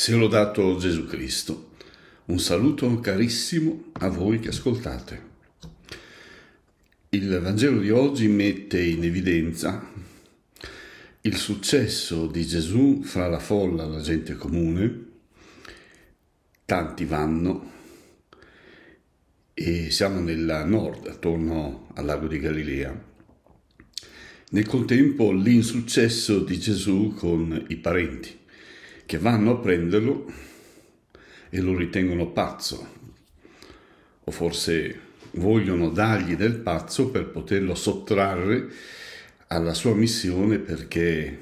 Se l'ho dato Gesù Cristo. Un saluto carissimo a voi che ascoltate. Il Vangelo di oggi mette in evidenza il successo di Gesù fra la folla, la gente comune. Tanti vanno e siamo nel nord, attorno al lago di Galilea. Nel contempo l'insuccesso di Gesù con i parenti che vanno a prenderlo e lo ritengono pazzo, o forse vogliono dargli del pazzo per poterlo sottrarre alla sua missione perché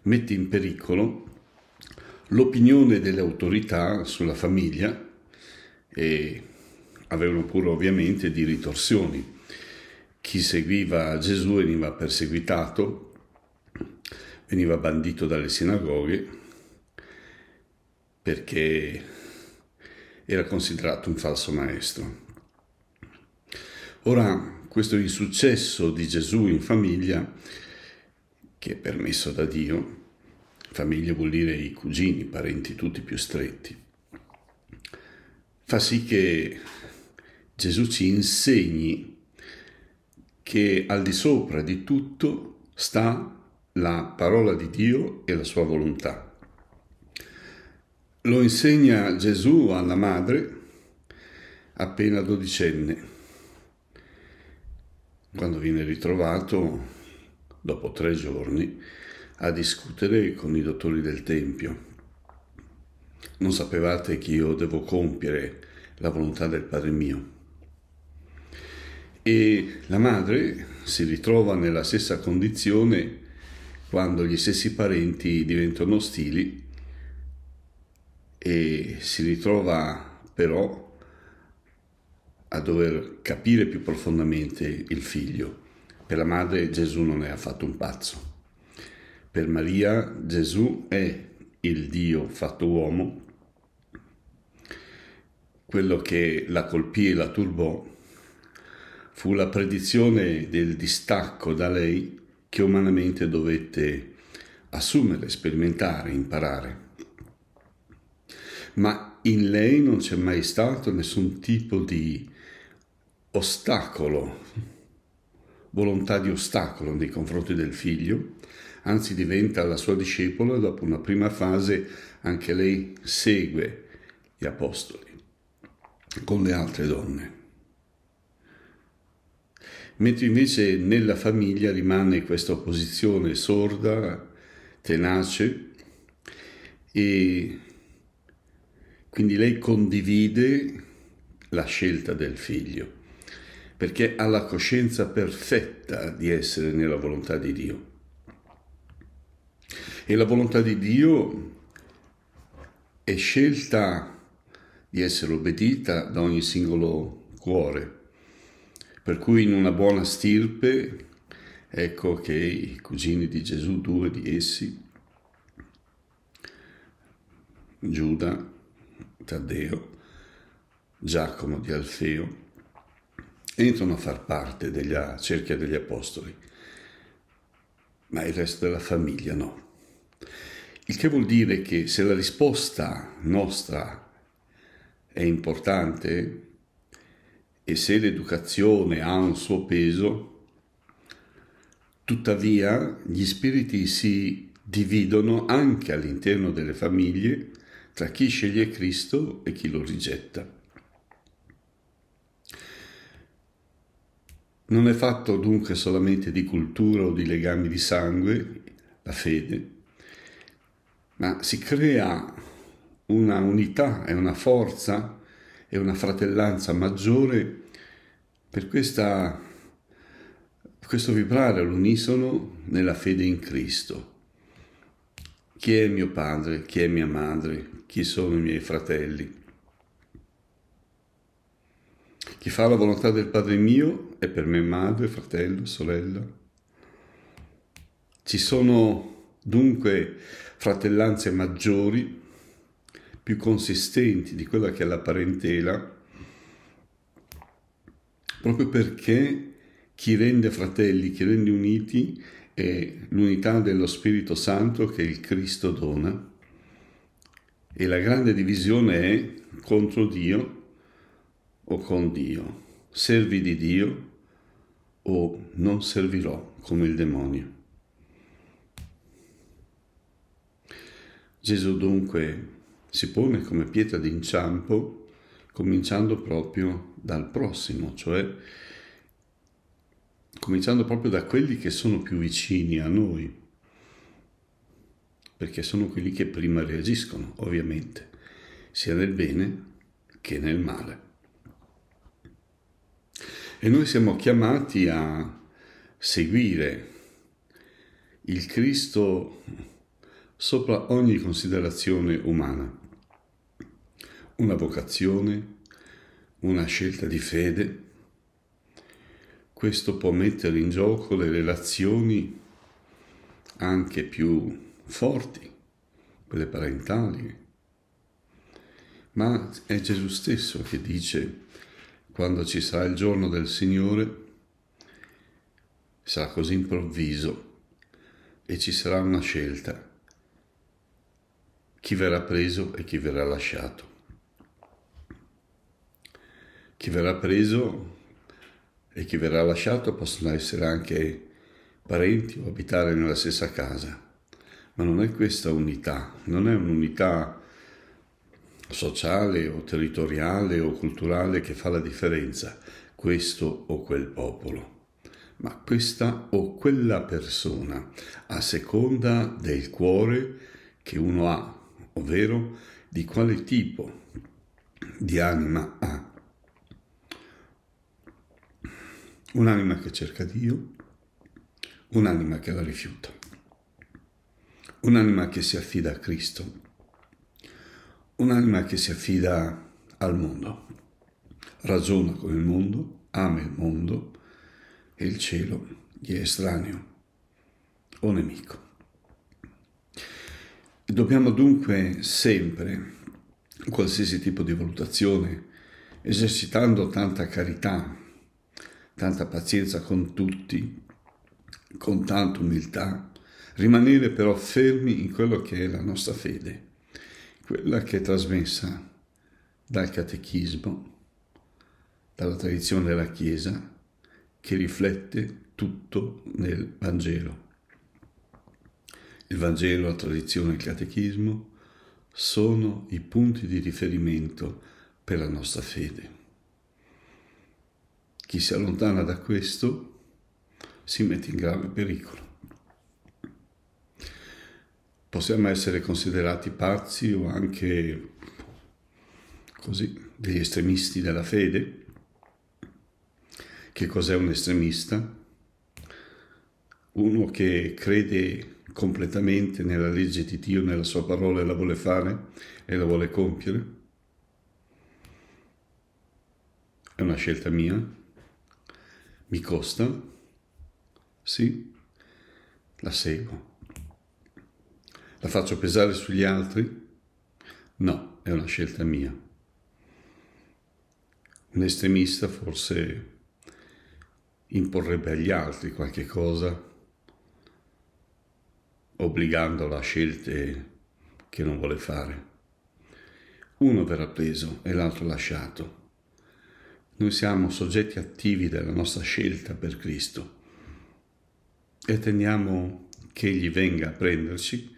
mette in pericolo l'opinione delle autorità sulla famiglia e avevano pure ovviamente di ritorsioni. Chi seguiva Gesù veniva perseguitato, veniva bandito dalle sinagoghe, perché era considerato un falso maestro. Ora, questo insuccesso di Gesù in famiglia, che è permesso da Dio, famiglia vuol dire i cugini, i parenti tutti più stretti, fa sì che Gesù ci insegni che al di sopra di tutto sta la parola di Dio e la sua volontà. Lo insegna Gesù alla madre appena dodicenne, quando viene ritrovato dopo tre giorni a discutere con i dottori del Tempio. Non sapevate che io devo compiere la volontà del Padre mio. E la madre si ritrova nella stessa condizione quando gli stessi parenti diventano ostili e si ritrova però a dover capire più profondamente il figlio. Per la madre Gesù non è affatto un pazzo. Per Maria Gesù è il Dio fatto uomo, quello che la colpì e la turbò fu la predizione del distacco da lei che umanamente dovette assumere, sperimentare, imparare ma in lei non c'è mai stato nessun tipo di ostacolo, volontà di ostacolo nei confronti del figlio, anzi diventa la sua discepola dopo una prima fase anche lei segue gli apostoli con le altre donne. Mentre invece nella famiglia rimane questa opposizione sorda, tenace e quindi lei condivide la scelta del figlio, perché ha la coscienza perfetta di essere nella volontà di Dio. E la volontà di Dio è scelta di essere obbedita da ogni singolo cuore. Per cui in una buona stirpe, ecco che i cugini di Gesù, due di essi, Giuda Taddeo, Giacomo di Alfeo, entrano a far parte della cerchia degli apostoli, ma il resto della famiglia no. Il che vuol dire che se la risposta nostra è importante e se l'educazione ha un suo peso, tuttavia gli spiriti si dividono anche all'interno delle famiglie tra chi sceglie Cristo e chi lo rigetta. Non è fatto dunque solamente di cultura o di legami di sangue, la fede, ma si crea una unità e una forza e una fratellanza maggiore per questa, questo vibrare all'unisono nella fede in Cristo chi è mio padre, chi è mia madre, chi sono i miei fratelli. Chi fa la volontà del Padre mio è per me madre, fratello, sorella. Ci sono dunque fratellanze maggiori, più consistenti di quella che è la parentela, proprio perché chi rende fratelli, chi rende uniti, è l'unità dello Spirito Santo che il Cristo dona e la grande divisione è contro Dio o con Dio, servi di Dio o non servirò come il demonio. Gesù dunque si pone come pietra d'inciampo cominciando proprio dal prossimo, cioè cominciando proprio da quelli che sono più vicini a noi, perché sono quelli che prima reagiscono, ovviamente, sia nel bene che nel male. E noi siamo chiamati a seguire il Cristo sopra ogni considerazione umana, una vocazione, una scelta di fede, questo può mettere in gioco le relazioni anche più forti, quelle parentali. Ma è Gesù stesso che dice, quando ci sarà il giorno del Signore, sarà così improvviso e ci sarà una scelta, chi verrà preso e chi verrà lasciato. Chi verrà preso e chi verrà lasciato possono essere anche parenti o abitare nella stessa casa. Ma non è questa unità, non è un'unità sociale o territoriale o culturale che fa la differenza, questo o quel popolo, ma questa o quella persona, a seconda del cuore che uno ha, ovvero di quale tipo di anima ha un'anima che cerca Dio, un'anima che la rifiuta, un'anima che si affida a Cristo, un'anima che si affida al mondo, ragiona con il mondo, ama il mondo e il cielo gli è estraneo o nemico. Dobbiamo dunque sempre, qualsiasi tipo di valutazione, esercitando tanta carità, tanta pazienza con tutti, con tanta umiltà, rimanere però fermi in quello che è la nostra fede, quella che è trasmessa dal catechismo, dalla tradizione della Chiesa, che riflette tutto nel Vangelo. Il Vangelo, la tradizione e il catechismo sono i punti di riferimento per la nostra fede. Chi si allontana da questo si mette in grave pericolo. Possiamo essere considerati pazzi o anche così, degli estremisti della fede. Che cos'è un estremista? Uno che crede completamente nella legge di Dio, nella sua parola e la vuole fare e la vuole compiere? È una scelta mia, mi costa? Sì, la seguo. La faccio pesare sugli altri? No, è una scelta mia. Un estremista forse imporrebbe agli altri qualche cosa, obbligandola a scelte che non vuole fare. Uno verrà preso e l'altro lasciato. Noi siamo soggetti attivi della nostra scelta per Cristo e attendiamo che Egli venga a prenderci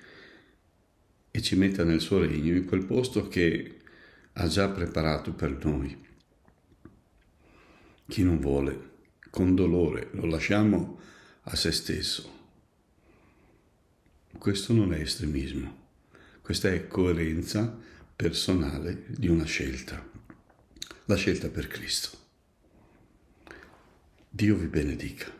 e ci metta nel suo regno, in quel posto che ha già preparato per noi. Chi non vuole, con dolore, lo lasciamo a se stesso. Questo non è estremismo, questa è coerenza personale di una scelta la scelta per Cristo. Dio vi benedica.